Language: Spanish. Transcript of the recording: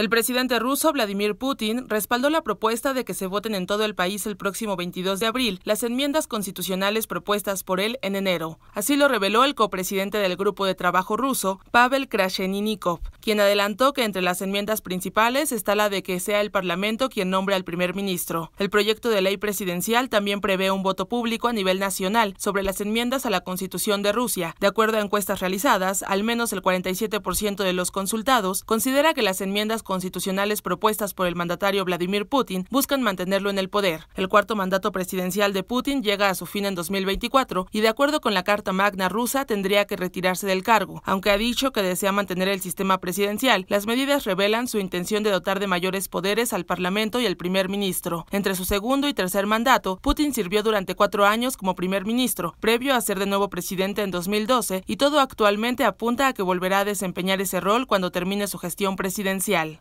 El presidente ruso Vladimir Putin respaldó la propuesta de que se voten en todo el país el próximo 22 de abril las enmiendas constitucionales propuestas por él en enero. Así lo reveló el copresidente del Grupo de Trabajo ruso, Pavel Krasheninikov, quien adelantó que entre las enmiendas principales está la de que sea el Parlamento quien nombre al primer ministro. El proyecto de ley presidencial también prevé un voto público a nivel nacional sobre las enmiendas a la Constitución de Rusia. De acuerdo a encuestas realizadas, al menos el 47% de los consultados considera que las enmiendas constitucionales propuestas por el mandatario Vladimir Putin buscan mantenerlo en el poder. El cuarto mandato presidencial de Putin llega a su fin en 2024 y de acuerdo con la Carta Magna rusa tendría que retirarse del cargo, aunque ha dicho que desea mantener el sistema presidencial. Las medidas revelan su intención de dotar de mayores poderes al Parlamento y al primer ministro. Entre su segundo y tercer mandato, Putin sirvió durante cuatro años como primer ministro, previo a ser de nuevo presidente en 2012, y todo actualmente apunta a que volverá a desempeñar ese rol cuando termine su gestión presidencial.